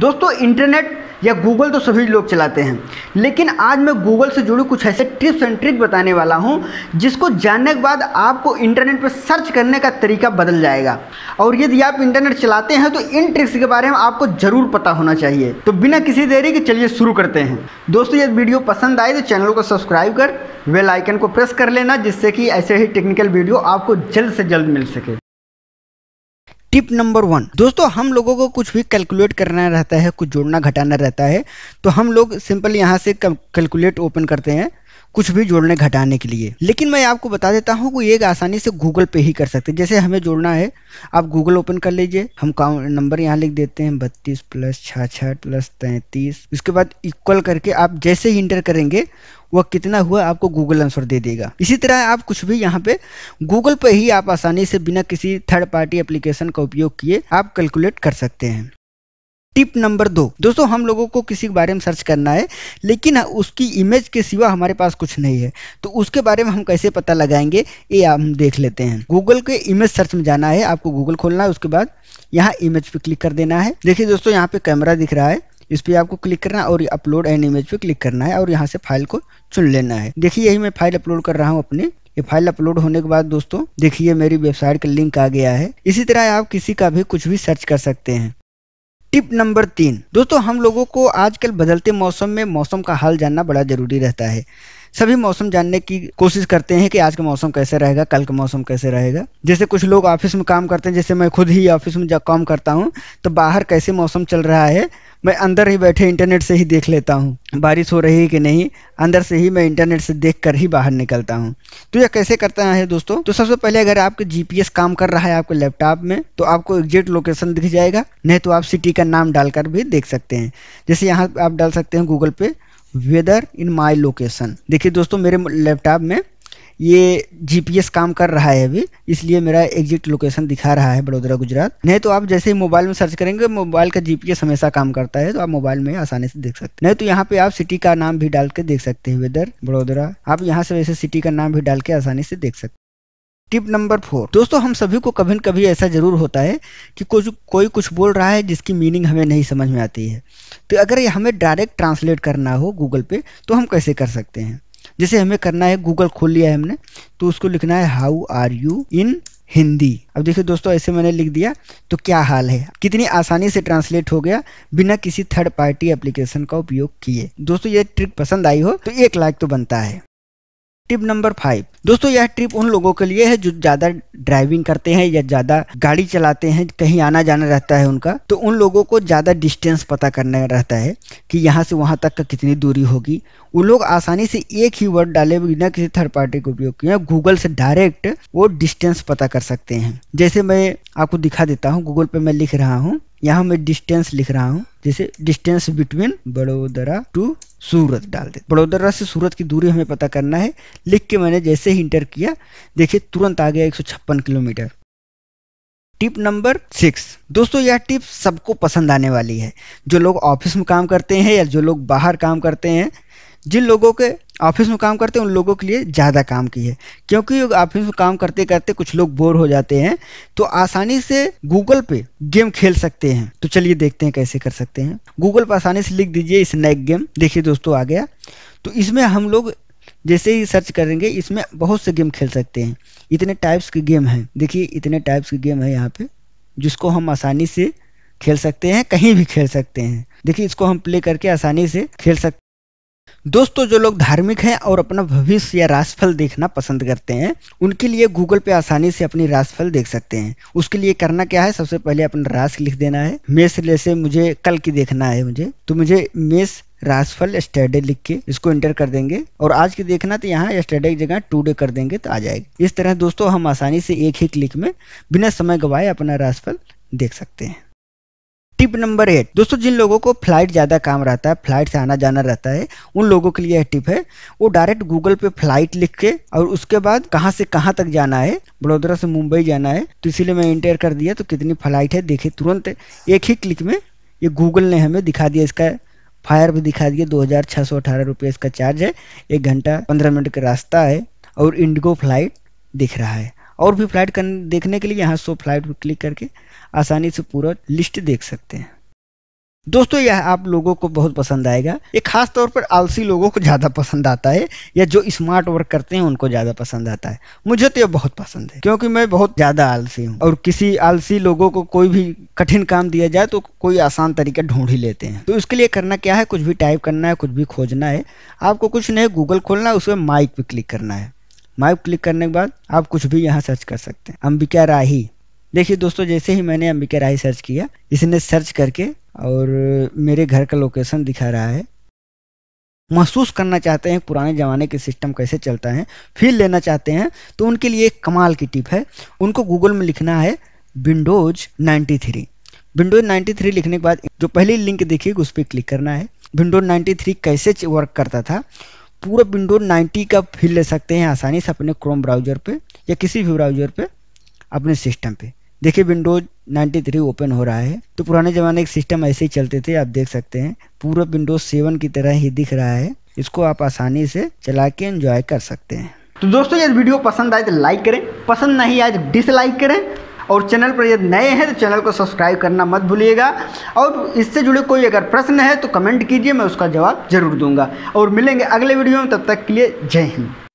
दोस्तों इंटरनेट या गूगल तो सभी लोग चलाते हैं लेकिन आज मैं गूगल से जुड़े कुछ ऐसे टिप्स एंड ट्रिक बताने वाला हूं जिसको जानने के बाद आपको इंटरनेट पर सर्च करने का तरीका बदल जाएगा और यदि आप इंटरनेट चलाते हैं तो इन ट्रिक्स के बारे में आपको ज़रूर पता होना चाहिए तो बिना किसी देरी के चलिए शुरू करते हैं दोस्तों यदि वीडियो पसंद आए तो चैनल को सब्सक्राइब कर वेलाइकन को प्रेस कर लेना जिससे कि ऐसे ही टेक्निकल वीडियो आपको जल्द से जल्द मिल सके टिप नंबर वन दोस्तों हम लोगों को कुछ भी कैलकुलेट करना रहता है कुछ जोड़ना घटाना रहता है तो हम लोग सिंपल यहाँ से कैलकुलेट ओपन करते हैं कुछ भी जोड़ने घटाने के लिए लेकिन मैं आपको बता देता हूँ कि ये आसानी से गूगल पे ही कर सकते हैं जैसे हमें जोड़ना है आप गूगल ओपन कर लीजिए हम काउंट नंबर यहाँ लिख देते हैं बत्तीस प्लस छाछठ प्लस तैंतीस उसके बाद इक्वल करके आप जैसे ही इंटर करेंगे वह कितना हुआ आपको गूगल आंसर दे देगा इसी तरह आप कुछ भी यहाँ पे गूगल पे ही आप आसानी से बिना किसी थर्ड पार्टी एप्लीकेशन का उपयोग किए आप कैलकुलेट कर सकते हैं टिप नंबर दो दोस्तों हम लोगों को किसी के बारे में सर्च करना है लेकिन उसकी इमेज के सिवा हमारे पास कुछ नहीं है तो उसके बारे में हम कैसे पता लगाएंगे ये हम देख लेते हैं गूगल के इमेज सर्च में जाना है आपको गूगल खोलना है उसके बाद यहाँ इमेज पे क्लिक कर देना है देखिए दोस्तों यहाँ पे कैमरा दिख रहा है इस पर आपको क्लिक करना है और अपलोड एंड इमेज पे क्लिक करना है और यहाँ से फाइल को चुन लेना है देखिए यही मैं फाइल अपलोड कर रहा हूँ अपने ये फाइल अपलोड होने के बाद दोस्तों देखिए मेरी वेबसाइट का लिंक आ गया है इसी तरह आप किसी का भी कुछ भी सर्च कर सकते हैं टिप नंबर तीन दोस्तों हम लोगों को आजकल बदलते मौसम में मौसम का हाल जानना बड़ा ज़रूरी रहता है सभी मौसम जानने की कोशिश करते हैं कि आज का मौसम कैसे रहेगा कल का मौसम कैसे रहेगा जैसे कुछ लोग ऑफिस में काम करते हैं जैसे मैं खुद ही ऑफिस में जब काम करता हूँ तो बाहर कैसे मौसम चल रहा है मैं अंदर ही बैठे इंटरनेट से ही देख लेता हूँ बारिश हो रही है कि नहीं अंदर से ही मैं इंटरनेट से देख कर ही बाहर निकलता हूँ तो यह कैसे करता है दोस्तों तो सबसे पहले अगर आपके जीपीएस काम कर रहा है आपके लैपटॉप में तो आपको एग्जैक्ट लोकेशन दिख जाएगा नहीं तो आप सिटी का नाम डालकर भी देख सकते हैं जैसे यहाँ आप डाल सकते हैं गूगल पे वेदर इन माई लोकेशन देखिए दोस्तों मेरे लैपटॉप में ये जीपीएस काम कर रहा है अभी इसलिए मेरा एग्जिट लोकेशन दिखा रहा है बड़ोदरा गुजरात नहीं तो आप जैसे ही मोबाइल में सर्च करेंगे मोबाइल का जीपीएस हमेशा काम करता है तो आप मोबाइल में आसानी से देख सकते हैं नहीं तो यहाँ पे आप सिटी का नाम भी डाल के देख सकते हैं वेदर बड़ोदरा आप यहाँ से वैसे सिटी का नाम भी डाल के आसानी से देख सकते टिप नंबर फोर दोस्तों हम सभी को कभी न कभी ऐसा जरूर होता है कि कुछ कोई कुछ बोल रहा है जिसकी मीनिंग हमें नहीं समझ में आती है तो अगर ये हमें डायरेक्ट ट्रांसलेट करना हो गूगल पे तो हम कैसे कर सकते हैं जैसे हमें करना है गूगल खोल लिया है हमने तो उसको लिखना है how are you in Hindi अब देखिए दोस्तों ऐसे मैंने लिख दिया तो क्या हाल है कितनी आसानी से ट्रांसलेट हो गया बिना किसी थर्ड पार्टी एप्लीकेशन का उपयोग किए दोस्तों ये ट्रिक पसंद आई हो तो एक लाइक तो बनता है टिप नंबर फाइव दोस्तों यह ट्रिप उन लोगों के लिए है जो ज़्यादा ड्राइविंग करते हैं या ज़्यादा गाड़ी चलाते हैं कहीं आना जाना रहता है उनका तो उन लोगों को ज़्यादा डिस्टेंस पता करना रहता है कि यहाँ से वहाँ तक का कितनी दूरी होगी वो लोग आसानी से एक ही वर्ड डाले बिना किसी थर्ड पार्टी का उपयोग किए गूगल से डायरेक्ट वो डिस्टेंस पता कर सकते हैं जैसे मैं आपको दिखा देता हूँ गूगल पे मैं लिख रहा हूँ यहाँ मैं डिस्टेंस लिख रहा हूँ जैसे distance between Vadodara to Surat डाल दे बड़ोदरा से सूरत की दूरी हमें पता करना है लिख के मैंने जैसे ही इंटर किया देखिए तुरंत आ गया एक किलोमीटर टिप नंबर सिक्स दोस्तों यह टिप सबको पसंद आने वाली है जो लोग ऑफिस में काम करते हैं या जो लोग बाहर काम करते हैं जिन लोगों के ऑफिस में काम करते हैं उन लोगों के लिए ज़्यादा काम की है क्योंकि ऑफिस में काम करते करते कुछ लोग बोर हो जाते हैं तो आसानी से गूगल पे गेम खेल सकते हैं तो चलिए देखते हैं कैसे कर सकते हैं गूगल पर आसानी से लिख दीजिए स्नैक गेम देखिए दोस्तों आ गया तो इसमें हम लोग जैसे ही सर्च करेंगे इसमें बहुत से गेम खेल सकते हैं इतने टाइप्स के गेम हैं देखिए इतने टाइप्स के गेम है यहाँ पे जिसको हम आसानी से खेल सकते हैं कहीं भी खेल सकते हैं देखिए इसको हम प्ले करके आसानी से खेल सकते दोस्तों जो लोग धार्मिक हैं और अपना भविष्य या राशिफल देखना पसंद करते हैं उनके लिए गूगल पे आसानी से अपनी राशिफल देख सकते हैं उसके लिए करना क्या है सबसे पहले अपना राशि लिख देना है मेष जैसे मुझे कल की देखना है मुझे तो मुझे मेष राशिफल स्टडे लिख के इसको एंटर कर देंगे और आज की देखना तो यहाँ स्टडे की जगह डे कर देंगे तो आ जाएगी इस तरह दोस्तों हम आसानी से एक ही क्लिक में बिना समय गवाए अपना राशिफल देख सकते हैं टिप नंबर एट दोस्तों जिन लोगों को फ्लाइट ज़्यादा काम रहता है फ्लाइट से आना जाना रहता है उन लोगों के लिए यह टिप है वो डायरेक्ट गूगल पे फ्लाइट लिख के और उसके बाद कहाँ से कहाँ तक जाना है बड़ोदरा से मुंबई जाना है तो इसीलिए मैं इंटर कर दिया तो कितनी फ्लाइट है देखे तुरंत एक ही क्लिक में ये गूगल ने हमें दिखा दिया इसका फायर भी दिखा दिया दो हज़ार छः सौ रुपये इसका चार्ज है एक घंटा पंद्रह मिनट का रास्ता है और इंडिगो फ्लाइट दिख रहा है और भी फ्लाइट देखने के लिए यहाँ सो फ्लाइट पर क्लिक करके आसानी से पूरा लिस्ट देख सकते हैं दोस्तों यह आप लोगों को बहुत पसंद आएगा ये खास तौर पर आलसी लोगों को ज़्यादा पसंद आता है या जो स्मार्ट वर्क करते हैं उनको ज़्यादा पसंद आता है मुझे तो यह बहुत पसंद है क्योंकि मैं बहुत ज़्यादा आलसी हूँ और किसी आलसी लोगों को कोई भी कठिन काम दिया जाए तो कोई आसान तरीका ढूंढ ही लेते हैं तो इसके लिए करना क्या है कुछ भी टाइप करना है कुछ भी खोजना है आपको कुछ नहीं गूगल खोलना है उसमें माइक पर क्लिक करना है माइक क्लिक करने के बाद आप कुछ भी यहाँ सर्च कर सकते हैं अंबिका राही देखिए दोस्तों जैसे ही मैंने अंबिका राही सर्च किया इसने सर्च करके और मेरे घर का लोकेशन दिखा रहा है महसूस करना चाहते हैं पुराने ज़माने के सिस्टम कैसे चलता है फील लेना चाहते हैं तो उनके लिए एक कमाल की टिप है उनको गूगल में लिखना है विंडोज 93 विंडोज 93 लिखने के बाद जो पहली लिंक दिखेगी उस पर क्लिक करना है विंडोज 93 कैसे वर्क करता था पूरा विंडो 90 का फील ले सकते हैं आसानी से अपने क्रोम ब्राउजर पे या किसी भी ब्राउजर पे अपने सिस्टम पे देखिए विंडोज 93 ओपन हो रहा है तो पुराने ज़माने के सिस्टम ऐसे ही चलते थे आप देख सकते हैं पूरा विंडोज 7 की तरह ही दिख रहा है इसको आप आसानी से चला के एंजॉय कर सकते हैं तो दोस्तों यदि वीडियो पसंद आए तो लाइक करें पसंद नहीं आए तो डिसलाइक करें और चैनल पर यदि नए हैं तो चैनल को सब्सक्राइब करना मत भूलिएगा और इससे जुड़े कोई अगर प्रश्न है तो कमेंट कीजिए मैं उसका जवाब जरूर दूंगा और मिलेंगे अगले वीडियो में तब तक के लिए जय हिंद